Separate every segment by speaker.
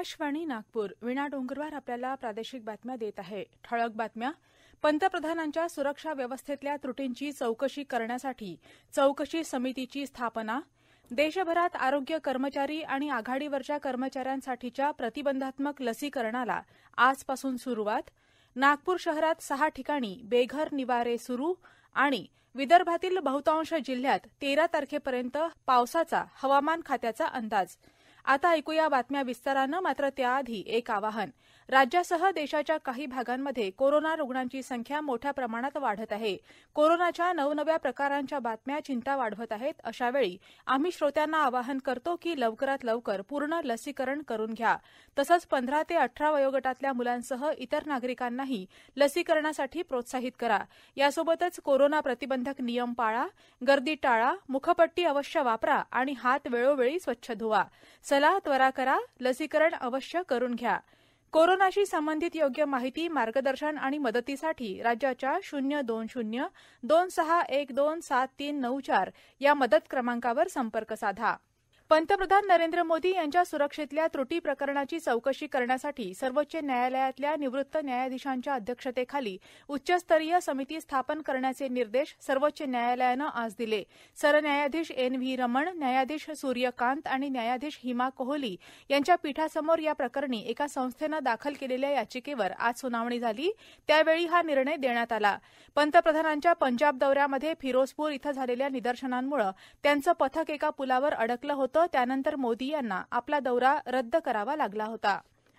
Speaker 1: आकाशवाणी नागपूर विना डोंगरवार आपल्याला प्रादेशिक बातम्या देत आहे ठळक बातम्या पंतप्रधानांच्या सुरक्षा व्यवस्थेतल्या त्रुटींची चौकशी करण्यासाठी चौकशी समितीची स्थापना देशभरात आरोग्य कर्मचारी आणि आघाडीवरच्या कर्मचाऱ्यांसाठीच्या प्रतिबंधात्मक लसीकरणाला आजपासून सुरुवात नागपूर शहरात सहा ठिकाणी बेघर निवारे सुरू आणि विदर्भातील बहुतांश जिल्ह्यात तेरा तारखेपर्यंत पावसाचा हवामान खात्याचा अंदाज आता ऐकूया बातम्या विस्तारानं मात्र त्याआधी एक आवाहन राज्यासह देशाच्या काही भागांमध्ये कोरोना रुग्णांची संख्या मोठ्या प्रमाणात वाढत आहे कोरोनाच्या नवनव्या प्रकारांच्या बातम्या चिंता वाढवत आहेत अशावेळी आम्ही श्रोत्यांना आवाहन करतो की लवकरात लवकर पूर्ण लसीकरण करून घ्या तसंच पंधरा ते अठरा वयोगटातल्या मुलांसह इतर नागरिकांनाही लसीकरणासाठी प्रोत्साहित करा यासोबतच कोरोना प्रतिबंधक नियम पाळा गर्दी टाळा मुखपट्टी अवश्य वापरा आणि हात वेळोवेळी स्वच्छ धुवा चला त्वरा करा लसीकरण अवश्य करून घ्या कोरोनाशी संबंधित योग्य माहिती मार्गदर्शन आणि मदतीसाठी राज्याच्या शून्य दोन शून्य दोन सहा एक दोन सात तीन नऊ चार या मदत क्रमांकावर संपर्क साधा पंतप्रधान नरेंद्र मोदी यांच्या सुरक्षेतल्या त्रुटी प्रकरणाची चौकशी करण्यासाठी सर्वोच्च न्यायालयातल्या निवृत्त न्यायाधीशांच्या अध्यक्षतेखाली उच्चस्तरीय समिती स्थापन करण्याचे निर्देश सर्वोच्च न्यायालयानं आज दिले सरन्यायाधीश एन व्ही रमण न्यायाधीश सूर्यकांत आणि न्यायाधीश हिमा कोहली यांच्या पीठासमोर या प्रकरणी एका संस्थेनं दाखल केलेल्या याचिकेवर आज सुनावणी झाली त्यावेळी हा निर्णय देण्यात आला पंतप्रधानांच्या पंजाब दौऱ्यामध्ये फिरोजपूर इथं झालेल्या निदर्शनांमुळे त्यांचं पथक एका पुलावर अडकलं होतं त्यानंतर मोदी यांना आपला दौरा रद्द करावा लागला होता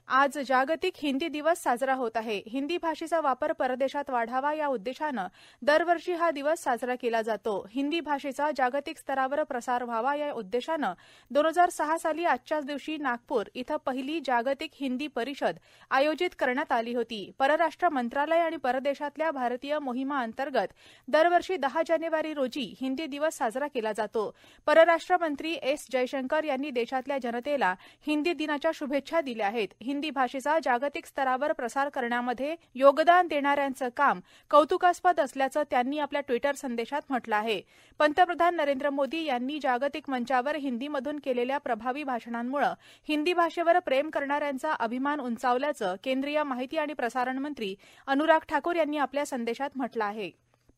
Speaker 1: आज जागतिक हिंदी दिवस साजरा होत आहे हिंदी भाषेचा वापर परदेशात वाढावा या उद्देशानं दरवर्षी हा दिवस साजरा केला जातो हिंदी भाषेचा जागतिक स्तरावर प्रसार व्हावा या उद्देशानं दोन हजार सहा साली आजच्याच दिवशी नागपूर इथं पहिली जागतिक हिंदी परिषद आयोजित करण्यात आली होती परराष्ट्र मंत्रालय आणि परदेशातल्या भारतीय मोहिमा अंतर्गत दरवर्षी दहा जानेवारी रोजी हिंदी दिवस साजरा केला जातो परराष्ट्र मंत्री एस जयशंकर यांनी देशातल्या जनतेला हिंदी दिनाच्या शुभेच्छा दिल्या आहेत हिंदी भाषेचा जागतिक स्तरावर प्रसार करण्यामध्ये योगदान देणाऱ्यांचं काम कौतुकास्पद असल्याचं त्यांनी आपल्या ट्विटर संदेशात म्हटलं आहे पंतप्रधान नरेंद्र मोदी यांनी जागतिक मंचावर हिंदीमधून केलेल्या प्रभावी भाषणांमुळे हिंदी भाषेवर प्रेम करणाऱ्यांचा अभिमान उंचावल्याचं केंद्रीय माहिती आणि प्रसारण मंत्री अनुराग ठाकूर यांनी आपल्या संदेशात म्हटलं आहे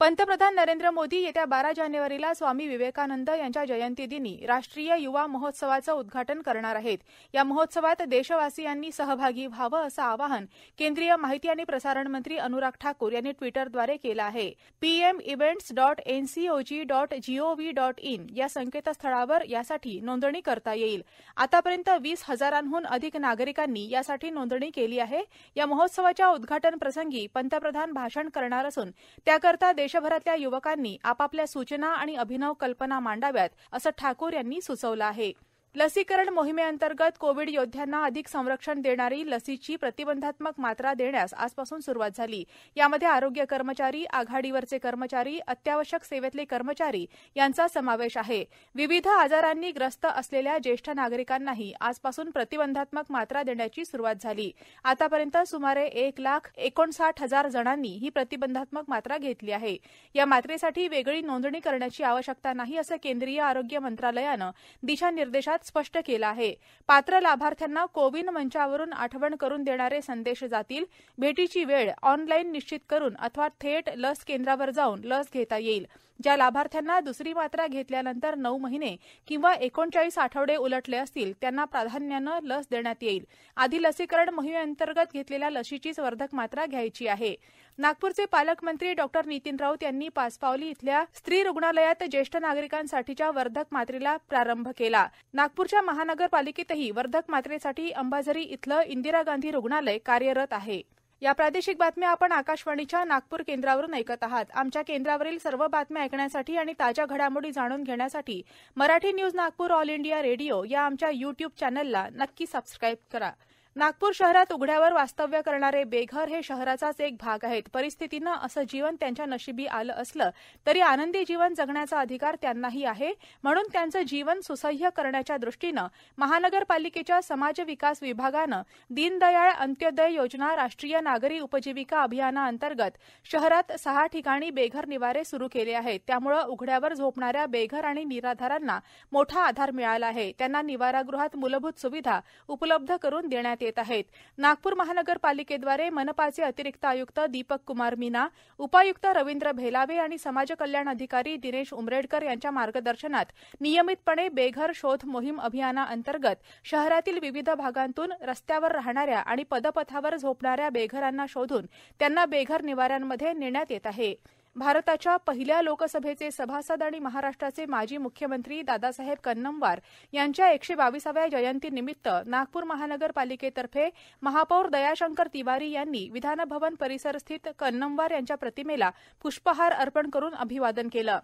Speaker 1: पंतप्रधान नरेंद्र मोदी येत्या बारा जानेवारीला स्वामी विवेकानंद यांच्या जयंतीदिनी राष्ट्रीय युवा महोत्सवाचं उद्घाटन करणार आहेत या महोत्सवात देशवासियांनी सहभागी व्हावं असं आवाहन केंद्रीय माहिती आणि प्रसारण मंत्री अनुराग ठाकूर यांनी ट्विटरद्वारे केलं आहे PM events dot NCOG dot GOV dot in या संकेतस्थळावर यासाठी नोंदणी करता येईल आतापर्यंत वीस हजारांहून अधिक नागरिकांनी यासाठी नोंदणी केली आहे या महोत्सवाच्या उद्घाटन प्रसंगी पंतप्रधान भाषण करणार असून त्याकरता देश देशभरातल्या युवकांनी आपापल्या सूचना आणि अभिनव कल्पना मांडाव्यात असं ठाकूर यांनी सुचवलं आहे लसीकरण मोहिमेअंतर्गत कोविड योद्ध्यांना अधिक संरक्षण देणारी लसीची प्रतिबंधात्मक मात्रा देण्यास आजपासून सुरुवात झाली यामध्ये आरोग्य कर्मचारी आघाडीवरचे कर्मचारी अत्यावश्यक सेवेतले कर्मचारी यांचा समावेश आहे विविध आजारांनी ग्रस्त असलेल्या ज्येष्ठ नागरिकांनाही आजपासून प्रतिबंधात्मक मात्रा देण्याची सुरुवात झाली आतापर्यंत सुमारे एक लाख एकोणसाठ हजार जणांनी ही प्रतिबंधात्मक मात्रा घेतली आहे या मात्रेसाठी वेगळी नोंदणी करण्याची आवश्यकता नाही असं केंद्रीय आरोग्य मंत्रालयानं दिशानिर्देशात स्पष्ट केलं आहे पात्र लाभार्थ्यांना कोविन मंचावरून आठवण करून देणारे संदेश जातील भेटीची वेळ ऑनलाईन निश्चित करून अथवा थेट लस केंद्रावर जाऊन लस घेता येईल ज्या लाभार्थ्यांना दुसरी मात्रा घेतल्यानंतर नऊ महिने किंवा एकोणचाळीस आठवडे उलटले असतील त्यांना प्राधान्यानं लस देण्यात येईल आधी लसीकरण मोहिमेअंतर्गत घेतलेल्या लशीचीच वर्धक मात्रा घ्यायची आहे नागपूरचे पालकमंत्री डॉक्टर नितीन राऊत यांनी पासपावली इथल्या स्त्री रुग्णालयात ज्येष्ठ नागरिकांसाठीच्या वर्धक मात्रेला प्रारंभ केला नागपूरच्या महानगरपालिकेतही वर्धक मात्रेसाठी अंबाझरी इथलं इंदिरा गांधी रुग्णालय कार्यरत आहे या प्रादेशिक बातम्या आपण आकाशवाणीच्या नागपूर केंद्रावरून ऐकत आहात आमच्या केंद्रावरील सर्व बातम्या ऐकण्यासाठी आणि ताज्या घडामोडी जाणून घेण्यासाठी Marathi news Nagpur All India Radio या आमच्या युट्यूब चॅनलला नक्की सबस्क्राईब करा नागपूर शहरात उघड्यावर वास्तव्य करणारे बेघर हे शहराचाच एक भाग आहेत परिस्थितीनं असं जीवन त्यांच्या नशिबी आलं असलं तरी आनंदी जीवन जगण्याचा अधिकार त्यांनाही आहे म्हणून त्यांचं जीवन सुसह्य करण्याच्या दृष्टीनं महानगरपालिकेच्या समाज विकास विभागानं दीनदयाळ अंत्योदय योजना राष्ट्रीय नागरी उपजीविका अभियानाअंतर्गत शहरात सहा ठिकाणी बेघर निवारे सुरू केले आहेत त्यामुळे उघड्यावर झोपणाऱ्या बेघर आणि निराधारांना मोठा आधार मिळाला आहे त्यांना निवारागृहात मूलभूत सुविधा उपलब्ध करून देण्यात येत आहेत नागपूर महानगरपालिकेद्वारे मनपाचे अतिरिक्त आयुक्त दीपक कुमार मीना उपायुक्त रवींद्र भेलावे आणि समाज कल्याण अधिकारी दिनेश उमरेडकर यांच्या मार्गदर्शनात नियमितपणे बेघर शोध मोहीम अभियानाअंतर्गत शहरातील विविध भागांतून रस्त्यावर राहणाऱ्या आणि पदपथावर झोपणाऱ्या बेघरांना शोधून त्यांना बेघर निवाऱ्यांमध्ये नेण्यात येत आहे भारताच्या पहिल्या लोकसभेचे सभासद आणि महाराष्ट्राचे माजी मुख्यमंत्री दादासाहेब कन्नमवार यांच्या एकशे बावीसाव्या जयंतीनिमित्त नागपूर महानगरपालिकेतर्फे महापौर दयाशंकर तिवारी यांनी विधानभवन परिसरस्थित कन्नमवार यांच्या प्रतिमेला पुष्पहार अर्पण करून अभिवादन केलं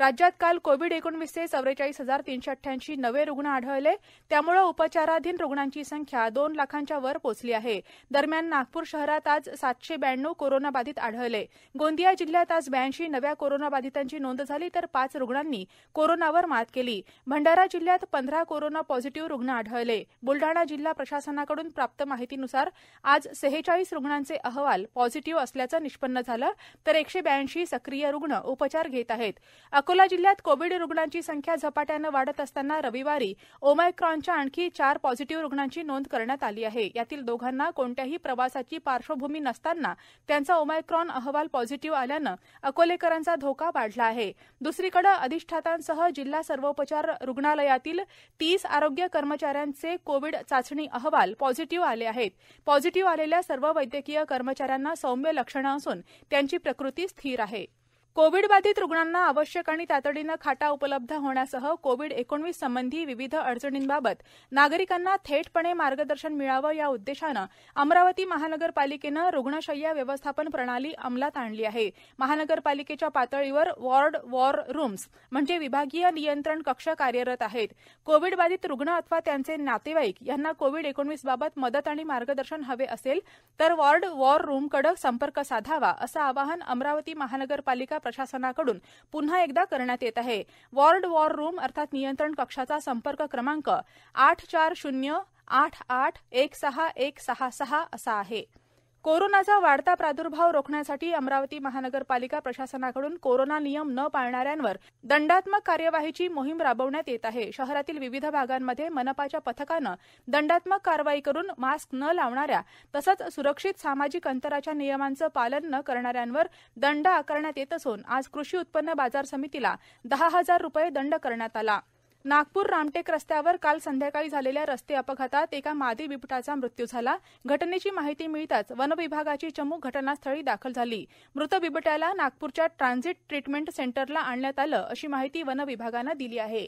Speaker 1: राज्यात काल कोविड एकोणीसचे चौवेचाळीस हजार तीनशे अठ्ठ्याऐंशी नवे रुग्ण आढळले त्यामुळे उपचाराधीन रुग्णांची संख्या दोन लाखांच्या वर पोहोचली आहे दरम्यान नागपूर शहरात आज सातशे ब्याण्णव कोरोनाबाधित आढळले गोंदिया जिल्ह्यात आज ब्याऐंशी नव्या कोरोनाबाधितांची नोंद झाली तर पाच रुग्णांनी कोरोनावर मात केली भंडारा जिल्ह्यात पंधरा कोरोना पॉझिटिव्ह रुग्ण आढळले बुलढाणा जिल्हा प्रशासनाकडून प्राप्त माहितीनुसार आज सेहेचाळीस रुग्णांचे अहवाल पॉझिटिव्ह असल्याचं निष्पन्न झालं तर एकशे ब्याऐंशी सक्रिय रुग्ण उपचार घेत आहेत अकोला जिल्ह्यात कोविड रुग्णांची संख्या झपाट्यानं वाढत असताना रविवारी ओमायक्रॉनच्या आणखी चार पॉझिटिव्ह रुग्णांची नोंद करण्यात आली आहे यातील दोघांना कोणत्याही प्रवासाची पार्श्वभूमी नसताना त्यांचा ओमायक्रॉन अहवाल पॉझिटिव्ह आल्यानं अकोलेकरांचा धोका वाढला आहे दुसरीकडे अधिष्ठातांसह जिल्हा सर्वोपचार रुग्णालयातील तीस आरोग्य कर्मचाऱ्यांचे कोविड चाचणी अहवाल पॉझिटिव्ह आले आहेत पॉझिटिव्ह आलेल्या सर्व वैद्यकीय कर्मचाऱ्यांना सौम्य लक्षणं असून त्यांची प्रकृती स्थिर आहे कोविड बाधित रुग्णांना आवश्यक आणि तातडीनं खाटा उपलब्ध होण्यासह कोविड एकोणवीस संबंधी विविध अडचणींबाबत नागरिकांना थेटपणे मार्गदर्शन मिळावं या उद्देशानं अमरावती महानगरपालिकेनं रुग्णशय्या व्यवस्थापन प्रणाली अंमलात आणली आहे महानगरपालिकेच्या पातळीवर वॉर्ड वॉर रूम्स म्हणजे विभागीय नियंत्रण कक्ष कार्यरत आहेत कोविडबाधित रुग्ण अथवा त्यांचे नातेवाईक यांना कोविड एकोणवीस बाबत मदत आणि मार्गदर्शन हवे असेल तर वॉर्ड वॉर रूमकडे संपर्क साधावा असं आवाहन अमरावती महानगरपालिका प्रशासनाकडून पुन्हा एकदा करण्यात येत आहे वॉर्ड वॉर रूम अर्थात नियंत्रण कक्षाचा संपर्क क्रमांक आठ चार शून्य आठ आठ एक सहा एक सहा सहा असा आहे कोरोनाचा वाढता प्रादुर्भाव रोखण्यासाठी अमरावती महानगरपालिका प्रशासनाकडून कोरोना नियम न पाळणाऱ्यांवर दंडात्मक कार्यवाहीची मोहीम राबवण्यात येत आहे शहरातील विविध भागांमध्ये मनपाच्या पथकानं दंडात्मक कारवाई करून मास्क न लावणाऱ्या तसंच सुरक्षित सामाजिक अंतराच्या नियमांचं पालन न करणाऱ्यांवर दंड आकारण्यात येत असून आज कृषी उत्पन्न बाजार समितीला दहा हजार रुपये दंड करण्यात आला नागपूर रामटेक रस्त्यावर काल संध्याकाळी झालेल्या रस्ते अपघातात एका मादी बिबटाचा मृत्यू झाला घटनेची माहिती मिळताच वनविभागाची चमू घटनास्थळी दाखल झाली मृत बिबट्याला नागपूरच्या ट्रान्झिट ट्रीटमेंट सेंटरला आणण्यात आलं अशी माहिती वनविभागानं दिली आहे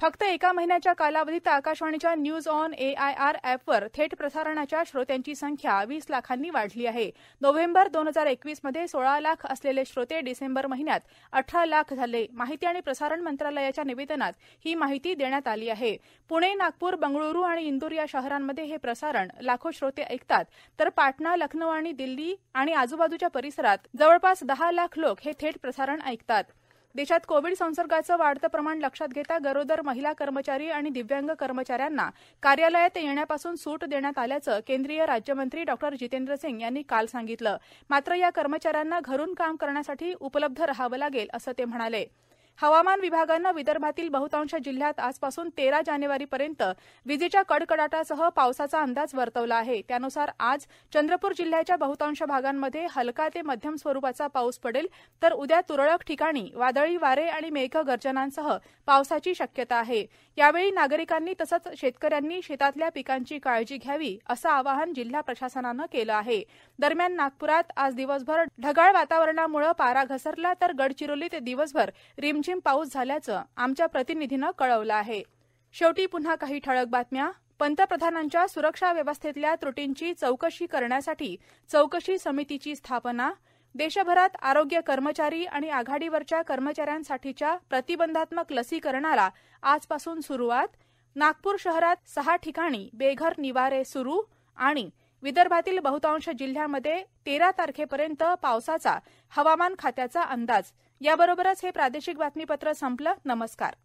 Speaker 1: फक्त एका महिन्याच्या कालावधीत आकाशवाणीच्या न्यूज ऑन एआयआर ॲपवर थेट प्रसारणाच्या श्रोत्यांची संख्या वीस लाखांनी वाढली आहे नोव्हेंबर दोन हजार एकवीसमध्ये सोळा लाख असलेले श्रोते डिसेंबर महिन्यात अठरा लाख झाले माहिती आणि प्रसारण मंत्रालयाच्या निवेदनात ही माहिती देण्यात आली आहे पुणे नागपूर बंगळुरू आणि इंदूर या शहरांमध्ये हे प्रसारण लाखो श्रोते ऐकतात तर पाटणा लखनौ आणि दिल्ली आणि आजूबाजूच्या परिसरात जवळपास दहा लाख लोक हे थेट प्रसारण ऐकतात देशात कोविड संसर्गाचं वाढतं प्रमाण लक्षात घेता गरोदर महिला कर्मचारी आणि दिव्यांग कर्मचाऱ्यांना कार्यालयात येण्यापासून सूट देण्यात आल्याचं केंद्रीय राज्यमंत्री डॉक्टर जितेंद्र सिंग यांनी काल सांगितलं मात्र या कर्मचाऱ्यांना घरून काम करण्यासाठी उपलब्ध रहावं लागेल असं ते म्हणाले हवामान विभागानं विदर्भातील बहतांश जिल्ह्यात आजपासून तेरा जानेवारीपर्यंत विजेच्या कडकडाटासह पावसाचा अंदाज वर्तवला आहे त्यानुसार आज चंद्रपूर जिल्ह्याच्या बहतांश भागांमध्ये हलका ते मध्यम स्वरूपाचा पाऊस पडेल तर उद्या तुरळक ठिकाणी वादळी वारे आणि मेघगर्जनांसह पावसाची शक्यता आहे यावेळी नागरिकांनी तसंच शेतकऱ्यांनी शेतातल्या पिकांची काळजी घ्यावी असं आवाहन जिल्हा प्रशासनानं केलं आहे दरम्यान नागपुरात आज दिवसभर ढगाळ वातावरणामुळे पारा घसरला तर गडचिरोलीत दिवसभर रिम रिमझिम पाऊस झाल्याचं आमच्या प्रतिनिधीनं कळवलं आहे शेवटी पुन्हा काही ठळक बातम्या पंतप्रधानांच्या सुरक्षा व्यवस्थेतल्या त्रुटींची चौकशी करण्यासाठी चौकशी समितीची स्थापना देशभरात आरोग्य कर्मचारी आणि आघाडीवरच्या कर्मचाऱ्यांसाठीच्या प्रतिबंधात्मक लसीकरणाला आजपासून सुरुवात नागपूर शहरात सहा ठिकाणी बेघर निवारे सुरू आणि विदर्भातील बहतांश जिल्ह्यांमध्ये तेरा तारखेपर्यंत पावसाचा हवामान खात्याचा अंदाज याबरोबरच हे प्रादेशिक बातमीपत्र संपलं नमस्कार